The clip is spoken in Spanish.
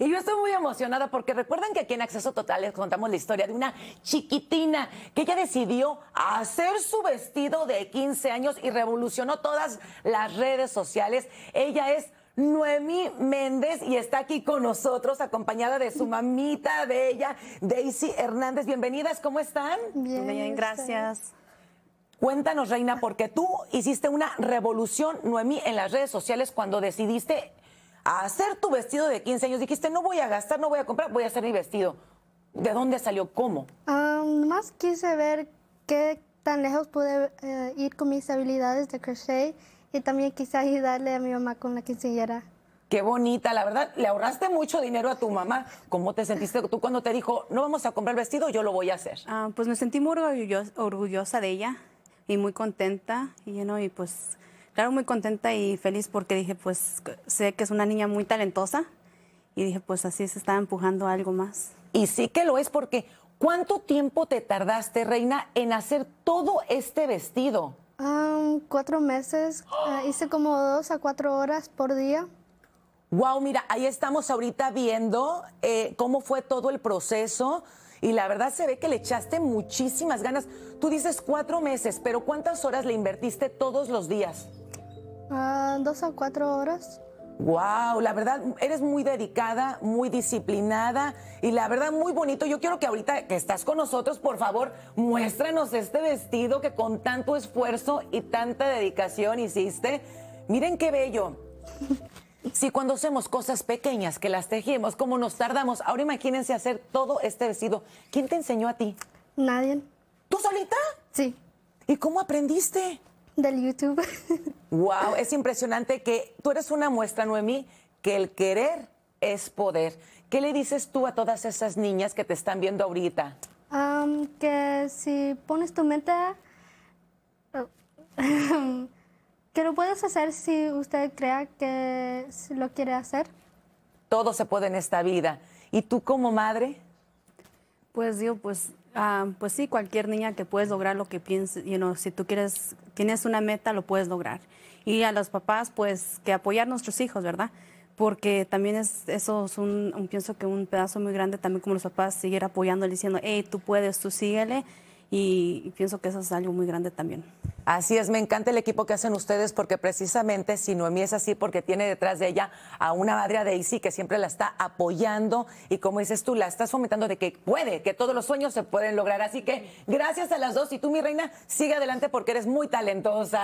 Y yo estoy muy emocionada porque recuerdan que aquí en Acceso Total les contamos la historia de una chiquitina que ella decidió hacer su vestido de 15 años y revolucionó todas las redes sociales. Ella es Noemi Méndez y está aquí con nosotros acompañada de su mamita de ella, Daisy Hernández. Bienvenidas, ¿cómo están? Bien, Bien gracias. Cuéntanos, Reina, porque tú hiciste una revolución, Noemi, en las redes sociales cuando decidiste a hacer tu vestido de 15 años. Dijiste, no voy a gastar, no voy a comprar, voy a hacer mi vestido. ¿De dónde salió? ¿Cómo? más quise ver qué tan lejos pude eh, ir con mis habilidades de crochet y también quise ayudarle a mi mamá con la quinceañera. Qué bonita, la verdad, le ahorraste mucho dinero a tu mamá. ¿Cómo te sentiste tú cuando te dijo, no vamos a comprar vestido, yo lo voy a hacer? Ah, pues me sentí muy orgullosa, de ella y muy contenta, y, bueno, y pues muy contenta y feliz porque dije, pues sé que es una niña muy talentosa y dije, pues así se está empujando algo más. Y sí que lo es porque ¿cuánto tiempo te tardaste, Reina, en hacer todo este vestido? Ah, cuatro meses, ah, hice como dos a cuatro horas por día. Wow, mira, ahí estamos ahorita viendo eh, cómo fue todo el proceso y la verdad se ve que le echaste muchísimas ganas. Tú dices cuatro meses, pero ¿cuántas horas le invertiste todos los días? Ah, dos a cuatro horas. Wow, la verdad eres muy dedicada, muy disciplinada y la verdad muy bonito. Yo quiero que ahorita que estás con nosotros, por favor, muéstranos este vestido que con tanto esfuerzo y tanta dedicación hiciste. Miren qué bello. Si cuando hacemos cosas pequeñas que las tejemos, como nos tardamos, ahora imagínense hacer todo este vestido. ¿Quién te enseñó a ti? Nadie. ¿Tú solita? Sí. ¿Y cómo aprendiste? Del YouTube. wow, es impresionante que tú eres una muestra, Noemí, que el querer es poder. ¿Qué le dices tú a todas esas niñas que te están viendo ahorita? que si pones tu mente, que lo puedes hacer si usted crea que lo quiere hacer. Todo se puede en esta vida. ¿Y tú como madre? Pues yo, pues Ah, pues sí, cualquier niña que puedes lograr lo que pienses, si tú quieres, tienes una meta, lo puedes lograr. Y a los papás, pues que apoyar a nuestros hijos, ¿verdad? Porque también es, eso es un, pienso que un pedazo muy grande también como los papás seguir apoyándole, diciendo, hey, tú puedes, tú síguele y, pienso que eso es algo muy grande también. Así es, me encanta el equipo que hacen ustedes porque precisamente si Noemí es así porque tiene detrás de ella a una madre Daisy que siempre la está apoyando y como dices tú, la estás fomentando de que puede, que todos los sueños se pueden lograr. Así que gracias a las dos y tú, mi reina, sigue adelante porque eres muy talentosa.